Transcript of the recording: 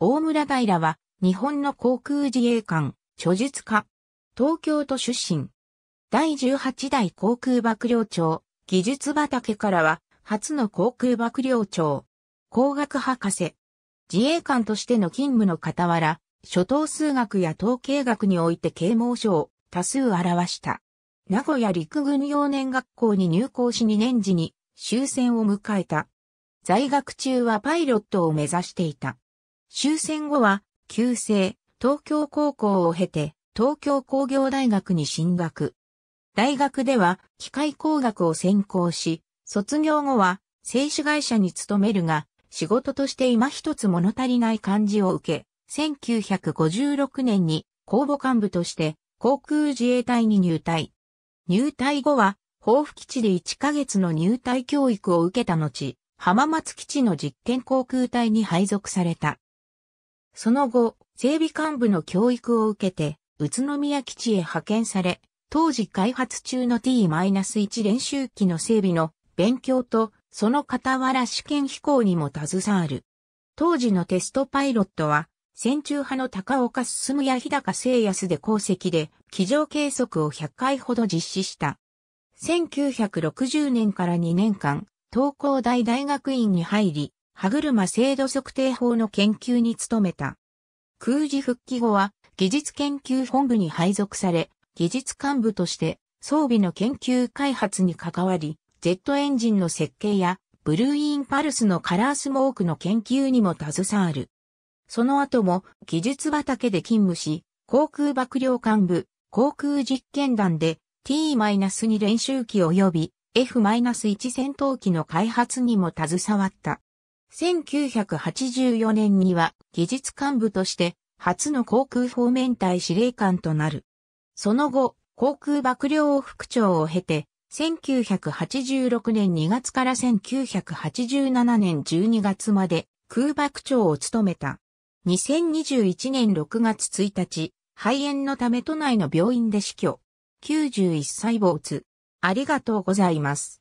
大村平は、日本の航空自衛官、著述家。東京都出身。第18代航空幕僚長、技術畑からは、初の航空幕僚長。工学博士。自衛官としての勤務の傍ら、初等数学や統計学において啓蒙書を多数表した。名古屋陸軍幼年学校に入校し2年時に終戦を迎えた。在学中はパイロットを目指していた。終戦後は、旧制、東京高校を経て、東京工業大学に進学。大学では、機械工学を専攻し、卒業後は、製紙会社に勤めるが、仕事として今一つ物足りない感じを受け、1956年に公募幹部として航空自衛隊に入隊。入隊後は、報府基地で1ヶ月の入隊教育を受けた後、浜松基地の実験航空隊に配属された。その後、整備幹部の教育を受けて、宇都宮基地へ派遣され、当時開発中の T-1 練習機の整備の勉強と、その傍ら試験飛行にも携わる。当時のテストパイロットは、戦中派の高岡進や日高聖康で功績で、機上計測を100回ほど実施した。1960年から2年間、東工大大学院に入り、歯車精度測定法の研究に努めた。空自復帰後は、技術研究本部に配属され、技術幹部として装備の研究開発に関わり、ジェットエンジンの設計や、ブルーインパルスのカラースモークの研究にも携わる。その後も技術畑で勤務し、航空幕僚幹部、航空実験団で T-2 練習機及び F-1 戦闘機の開発にも携わった。1984年には技術幹部として初の航空方面隊司令官となる。その後、航空幕僚副長を経て、1986年2月から1987年12月まで空幕長を務めた。2021年6月1日、肺炎のため都内の病院で死去。91歳つ。ありがとうございます。